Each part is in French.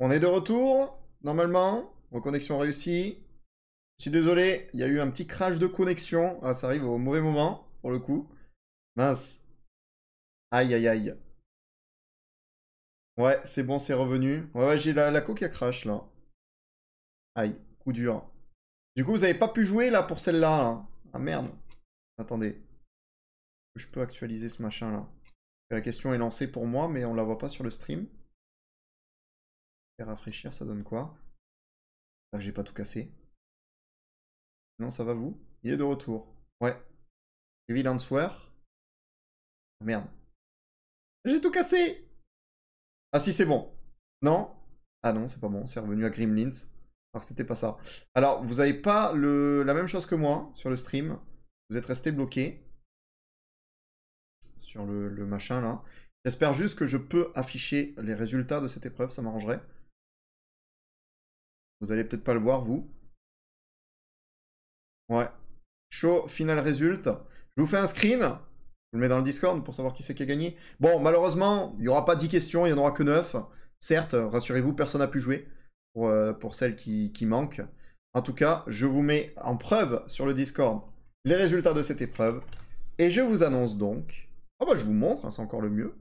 On est de retour, normalement. Reconnexion réussie. Je suis désolé, il y a eu un petit crash de connexion. Ah, ça arrive au mauvais moment, pour le coup. Mince. Aïe, aïe, aïe. Ouais, c'est bon, c'est revenu. Ouais, ouais, j'ai la, la à qui crash, là. Aïe, coup dur. Du coup, vous avez pas pu jouer, là, pour celle-là, Ah, merde. Attendez. Je peux actualiser ce machin, là. La question est lancée pour moi, mais on ne la voit pas sur le stream. Et rafraîchir, ça donne quoi ah, j'ai pas tout cassé. Non, ça va vous Il est de retour. Ouais. Evil Answer. Ah, merde. J'ai tout cassé Ah si, c'est bon. Non Ah non, c'est pas bon. C'est revenu à Gremlins. Alors c'était pas ça. Alors, vous avez pas le... la même chose que moi sur le stream. Vous êtes resté bloqué sur le, le machin là. J'espère juste que je peux afficher les résultats de cette épreuve, ça m'arrangerait. Vous allez peut-être pas le voir, vous. Ouais. Show final result. Je vous fais un screen. Je vous le mets dans le Discord pour savoir qui c'est qui a gagné. Bon, malheureusement, il n'y aura pas 10 questions, il n'y en aura que 9. Certes, rassurez-vous, personne n'a pu jouer pour, euh, celle celles qui, qui manquent. En tout cas, je vous mets en preuve sur le Discord les résultats de cette épreuve. Et je vous annonce donc... Ah bah je vous montre, hein, c'est encore le mieux.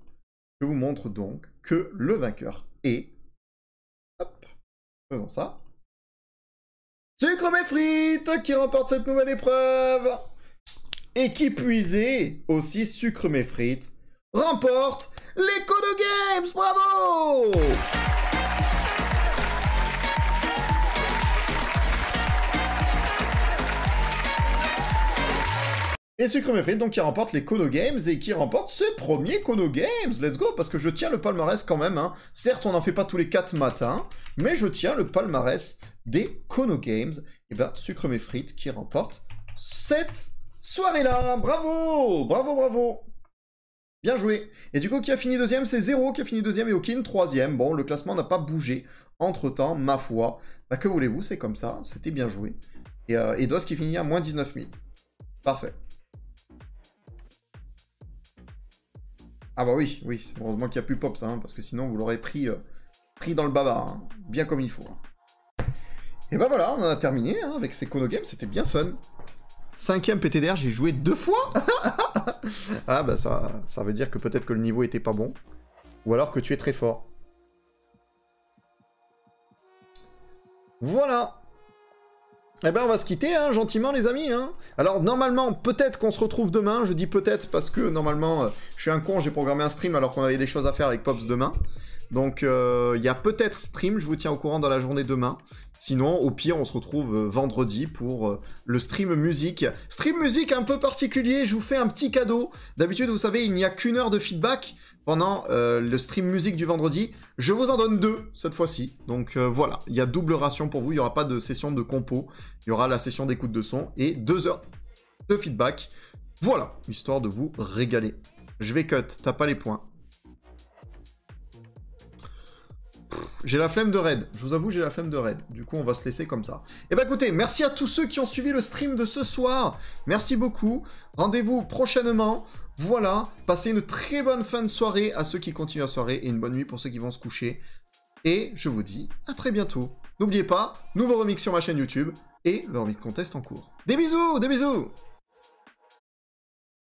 Je vous montre donc que le vainqueur est... Hop, faisons ça. Sucre mes frites qui remporte cette nouvelle épreuve. Et qui puisait aussi Sucre mes frites remporte les Kono Games. Bravo Et Sucre mes frites donc qui remporte les Kono Games et qui remporte ce premier Kono Games. Let's go, parce que je tiens le palmarès quand même. Hein. Certes, on n'en fait pas tous les 4 matins, mais je tiens le palmarès des Kono Games. Et eh bien, Sucre Mes Frites qui remporte cette soirée-là. Bravo Bravo, bravo Bien joué. Et du coup, qui a fini deuxième C'est Zéro qui a fini deuxième et Okin troisième. Bon, le classement n'a pas bougé entre-temps, ma foi. Bah, que voulez-vous, c'est comme ça. C'était bien joué. Et, euh, qui finit à moins 19 000. Parfait. Ah bah oui, oui, heureusement qu'il n'y a plus Pop, ça, hein, parce que sinon vous l'aurez pris, euh, pris dans le bavard, hein. bien comme il faut. Hein. Et ben voilà, on en a terminé hein, avec ces Kono Games, c'était bien fun. Cinquième PTDR, j'ai joué deux fois Ah bah ça, ça veut dire que peut-être que le niveau était pas bon. Ou alors que tu es très fort. Voilà eh ben on va se quitter hein, gentiment les amis. Hein. Alors normalement peut-être qu'on se retrouve demain. Je dis peut-être parce que normalement euh, je suis un con, j'ai programmé un stream alors qu'on avait des choses à faire avec Pops demain. Donc euh, il y a peut-être stream, je vous tiens au courant dans la journée demain. Sinon, au pire, on se retrouve euh, vendredi pour euh, le stream musique. Stream musique un peu particulier, je vous fais un petit cadeau. D'habitude, vous savez, il n'y a qu'une heure de feedback pendant le stream musique du vendredi. Je vous en donne deux cette fois-ci. Donc voilà, il y a double ration pour vous, il n'y aura pas de session de compo. Il y aura la session d'écoute de son et deux heures de feedback. Voilà, histoire de vous régaler. Je vais cut, t'as pas les points. J'ai la flemme de raid. Je vous avoue, j'ai la flemme de raid. Du coup, on va se laisser comme ça. Et eh bah ben, écoutez, merci à tous ceux qui ont suivi le stream de ce soir. Merci beaucoup. Rendez-vous prochainement. Voilà. Passez une très bonne fin de soirée à ceux qui continuent la soirée et une bonne nuit pour ceux qui vont se coucher. Et je vous dis à très bientôt. N'oubliez pas, nouveau remix sur ma chaîne YouTube et le de contest en cours. Des bisous, des bisous